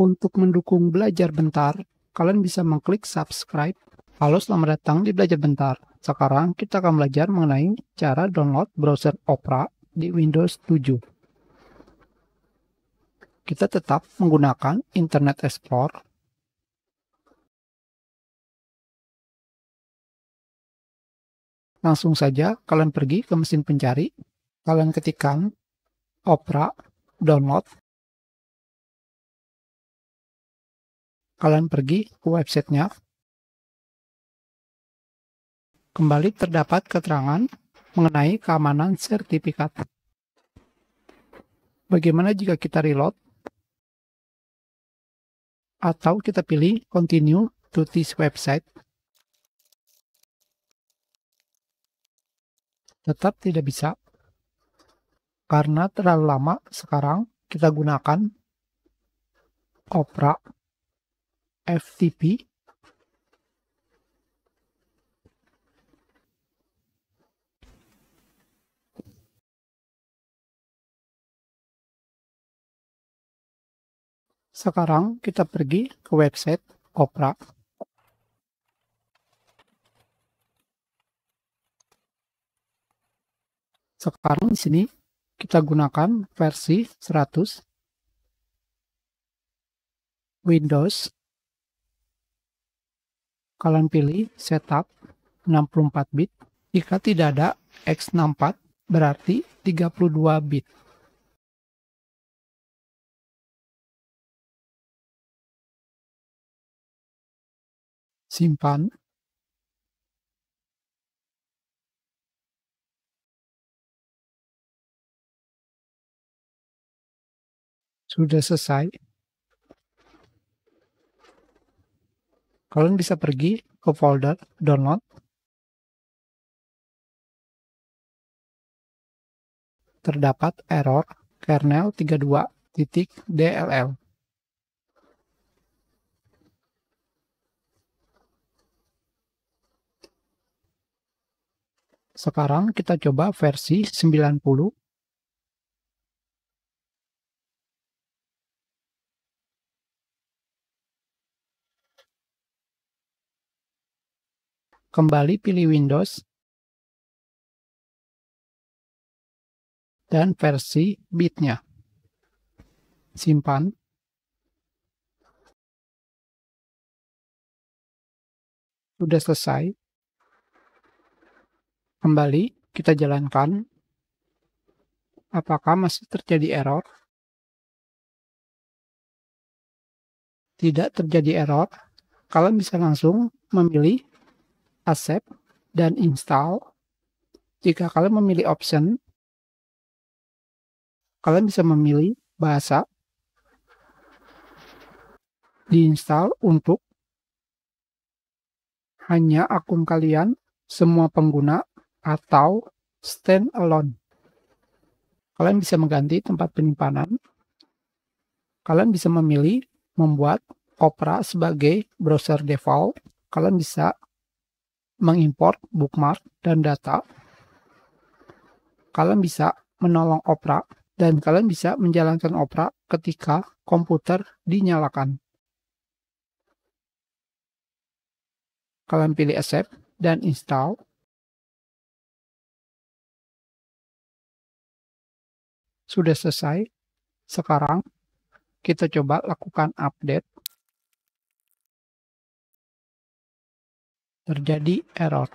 Untuk mendukung belajar bentar, kalian bisa mengklik subscribe. Halo, selamat datang di Belajar Bentar. Sekarang kita akan belajar mengenai cara download browser Opera di Windows 7. Kita tetap menggunakan Internet Explorer langsung saja kalian pergi ke mesin pencari, kalian ketikkan Opera download kalian pergi ke websitenya. Kembali terdapat keterangan mengenai keamanan sertifikat. Bagaimana jika kita reload? Atau kita pilih continue to this website. Tetap tidak bisa. Karena terlalu lama sekarang kita gunakan Opera. FTP Sekarang kita pergi ke website Opera. Sekarang di sini kita gunakan versi 100 Windows kalian pilih setup 64 bit. Jika tidak ada X64, berarti 32 bit. Simpan. Sudah selesai. kalian bisa pergi ke folder download. Terdapat error kernel 32.dll. Sekarang kita coba versi 90 kembali pilih Windows, dan versi bitnya. Simpan. Sudah selesai. Kembali, kita jalankan. Apakah masih terjadi error? Tidak terjadi error. Kalian bisa langsung memilih accept, dan install. Jika kalian memilih option, kalian bisa memilih bahasa diinstal untuk hanya akun kalian, semua pengguna, atau stand alone. Kalian bisa mengganti tempat penyimpanan. Kalian bisa memilih membuat Opera sebagai browser default. Kalian bisa mengimpor bookmark dan data. Kalian bisa menolong Opera dan kalian bisa menjalankan Opera ketika komputer dinyalakan. Kalian pilih accept dan install. Sudah selesai. Sekarang kita coba lakukan update. terjadi error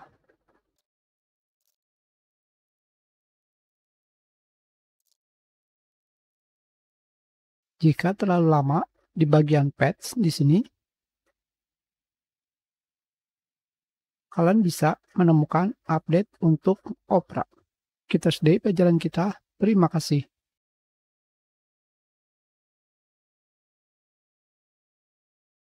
jika terlalu lama di bagian patch di sini, kalian bisa menemukan update untuk Opera. Kita sudahi pelajaran kita. Terima kasih.